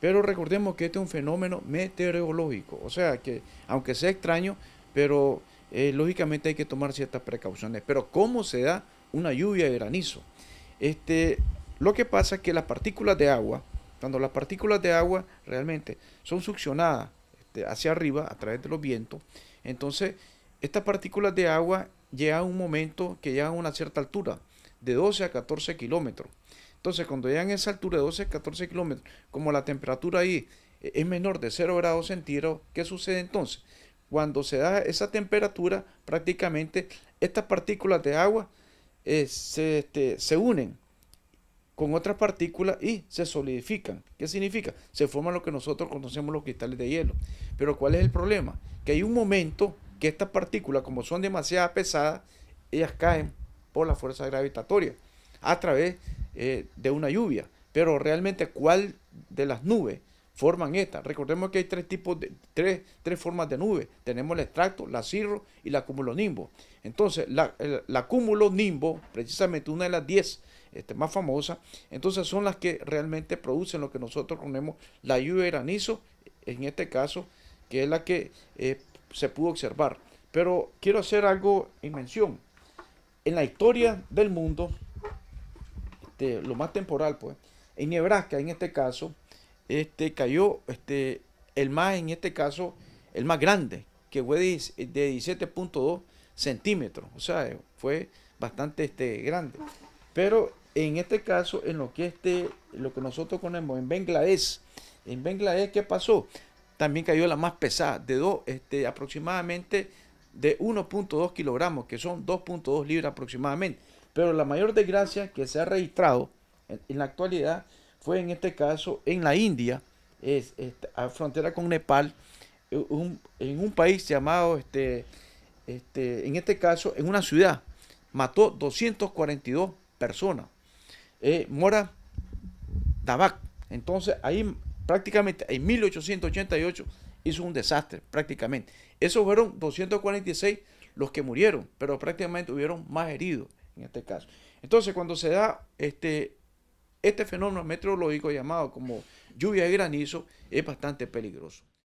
Pero recordemos que este es un fenómeno meteorológico, o sea que aunque sea extraño, pero eh, lógicamente hay que tomar ciertas precauciones. Pero ¿cómo se da una lluvia de granizo? Este, lo que pasa es que las partículas de agua, cuando las partículas de agua realmente son succionadas este, hacia arriba a través de los vientos, entonces estas partículas de agua llegan a un momento que llegan a una cierta altura, de 12 a 14 kilómetros. Entonces, cuando llegan a esa altura de 12, 14 kilómetros, como la temperatura ahí e-, es menor de 0 grados centígrados, ¿qué sucede entonces? Cuando se da esa temperatura, prácticamente estas partículas de agua eh, se, este, se unen con otras partículas y se solidifican. ¿Qué significa? Se forman lo que nosotros conocemos los cristales de hielo. Pero ¿cuál es el problema? Que hay un momento que estas partículas, como son demasiado pesadas, ellas caen por la fuerza gravitatoria a través eh, de una lluvia. Pero realmente, ¿cuál de las nubes forman esta? Recordemos que hay tres tipos de, tres, tres formas de nubes. Tenemos el extracto, la cirro y la nimbo Entonces, la, el, nimbo, cumulonimbo, precisamente una de las diez este, más famosas, entonces son las que realmente producen lo que nosotros ponemos la lluvia de granizo, en este caso, que es la que eh, se pudo observar. Pero quiero hacer algo en mención. En la historia del mundo, este, lo más temporal, pues, en Nebraska, en este caso, este, cayó este, el más, en este caso, el más grande, que fue de, 17.2 centímetros, o sea, fue bastante este, grande. Pero en este caso, en lo que, este, lo que nosotros conocemos en Bangladesh, en Bangladesh, ¿qué pasó? También cayó la más pesada, de dos, este, aproximadamente de 1.2 kilogramos, que son 2.2 libras aproximadamente. Pero la mayor desgracia que se ha registrado en, la actualidad fue en este caso en la India, es, este, a frontera con Nepal, en un país llamado, este, este, en este caso, en una ciudad. Mató 242 personas. Eh, mora Dabak. Entonces ahí prácticamente en 1888 hizo un desastre, prácticamente. Esos fueron 246 los que murieron, pero prácticamente hubieron más heridos en este caso. Entonces, cuando se da este, este fenómeno meteorológico llamado como lluvia de granizo, es bastante peligroso.